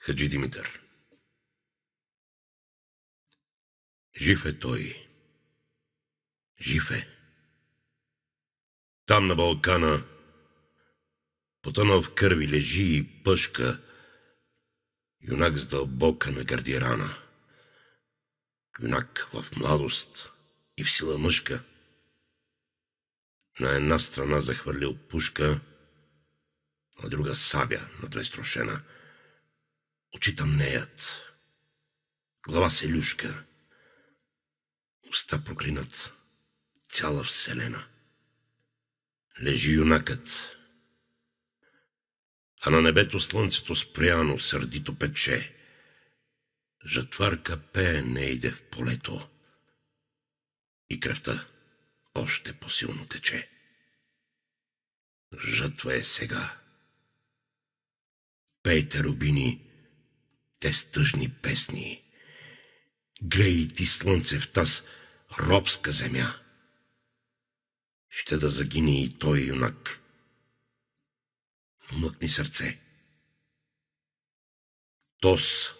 Хаджи Димитър. Жив е той. Жив е. Там на Балкана, потънал в кърви, лежи и пъшка, юнак с дълбока на гардирана. Юнак в младост и в сила мъжка. На една страна захвърлил пушка, на друга сабя, на две строшена – Очи тъмнеят. Глава се люшка. Уста проклинат. Цяла вселена. Лежи юнакът. А на небето слънцето спряно, сърдито пече. Жатварка пее не иде в полето. И кръвта още по-силно тече. Жътва е сега. Пейте, рубини, те с тъжни песни. Грей ти слънце в таз робска земя. Ще да загине и той юнак. Мъкни сърце. Тос,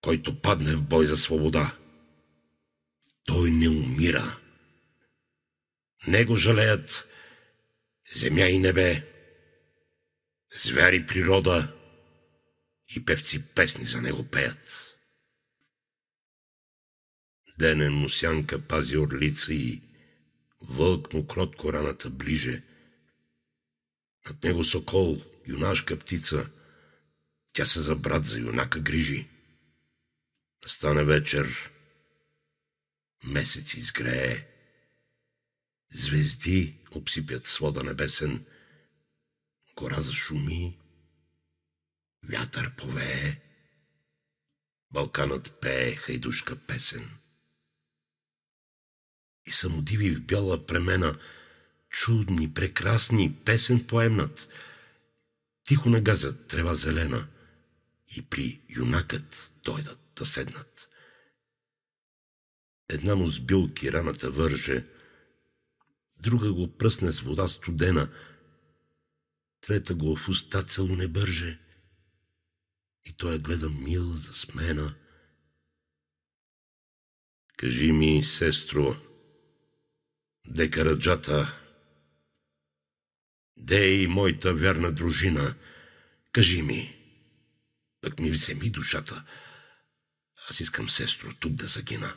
който падне в бой за свобода, той не умира. Него жалеят земя и небе, звери природа, и певци песни за него пеят. Денен му сянка пази орлица и вълк му кротко раната ближе. Над него сокол, юнашка птица, тя се за брат за юнака грижи. Стане вечер, месец изгрее, звезди обсипят свода небесен, гора зашуми, вятър повее, Балканът пее хайдушка песен. И удиви в бяла премена, чудни, прекрасни, песен поемнат, тихо нагазят трева зелена и при юнакът дойдат да седнат. Една му с билки раната върже, друга го пръсне с вода студена, трета го в уста цело не бърже. И той гледа мила за смена. Кажи ми, сестро, де караджата, де е и моята вярна дружина, кажи ми, пък ми вземи душата, аз искам, сестро, тук да загина.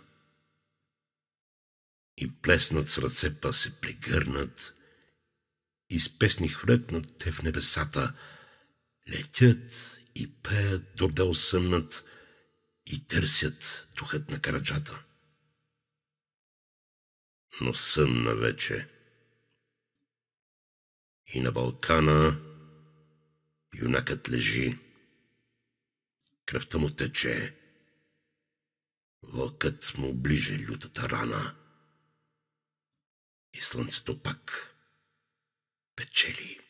И плеснат с ръце па се прегърнат, и с песни хръкнат те в небесата, летят пеят дордел съмнат и търсят духът на караджата. Но съмна вече. И на Балкана юнакът лежи. Кръвта му тече. Вълкът му ближе лютата рана. И слънцето пак печели.